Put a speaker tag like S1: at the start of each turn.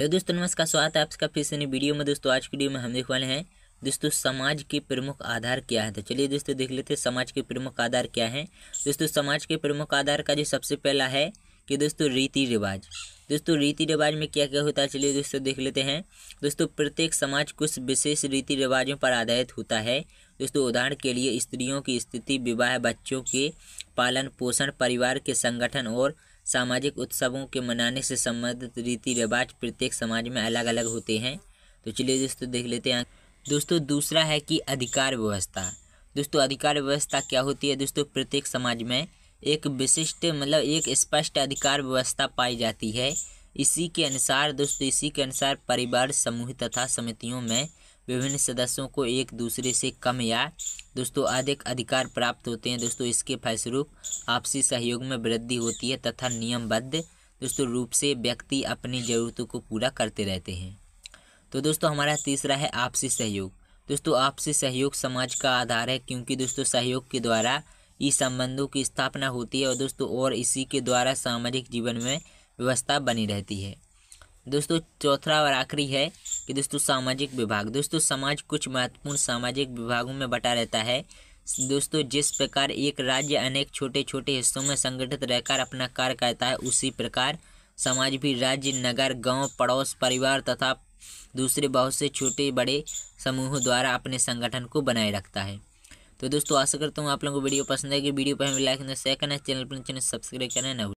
S1: तो दोस्तों नमस्कार स्वागत है आपका फिर से वीडियो में दोस्तों आज की वीडियो में हम देख वाले हैं दोस्तों समाज के प्रमुख आधार क्या है तो चलिए दोस्तों देख लेते हैं समाज के प्रमुख आधार क्या है दोस्तों समाज के प्रमुख आधार का जो सबसे पहला है कि दोस्तों रीति रिवाज दोस्तों रीति रिवाज में क्या क्या होता है चलिए दोस्तों देख लेते हैं दोस्तों प्रत्येक समाज कुछ विशेष रीति रिवाजों पर आधारित होता है दोस्तों उदाहरण के लिए स्त्रियों की स्थिति विवाह बच्चों के पालन पोषण परिवार के संगठन और सामाजिक उत्सवों के मनाने से संबंधित रीति रिवाज प्रत्येक समाज में अलग अलग होते हैं तो चलिए दोस्तों देख लेते हैं दोस्तों दूसरा है कि अधिकार व्यवस्था दोस्तों अधिकार व्यवस्था क्या होती है दोस्तों प्रत्येक समाज में एक विशिष्ट मतलब एक स्पष्ट अधिकार व्यवस्था पाई जाती है इसी के अनुसार दोस्तों इसी के अनुसार परिवार समूह तथा समितियों में विभिन्न सदस्यों को एक दूसरे से कम या दोस्तों अधिक अधिकार प्राप्त होते हैं दोस्तों इसके फलस्वरूप आपसी सहयोग में वृद्धि होती है तथा नियमबद्ध दोस्तों रूप से व्यक्ति अपनी ज़रूरतों को पूरा करते रहते हैं तो दोस्तों हमारा तीसरा है आपसी सहयोग दोस्तों आपसी सहयोग समाज का आधार है क्योंकि दोस्तों सहयोग के द्वारा इस संबंधों की स्थापना होती है और दोस्तों और इसी के द्वारा सामाजिक जीवन में व्यवस्था बनी रहती है दोस्तों चौथा और आखिरी है कि दोस्तों सामाजिक विभाग दोस्तों समाज कुछ महत्वपूर्ण सामाजिक विभागों में बटा रहता है दोस्तों जिस प्रकार एक राज्य अनेक छोटे छोटे हिस्सों में संगठित रहकर अपना कार्य करता है उसी प्रकार समाज भी राज्य नगर गांव पड़ोस परिवार तथा दूसरे बहुत से छोटे बड़े समूहों द्वारा अपने संगठन को बनाए रखता है तो दोस्तों आशा करता हूँ आप लोगों को वीडियो पसंद है वीडियो पर हमें लाइक करना शेयर करना चैनल पर चैनल सब्सक्राइब करना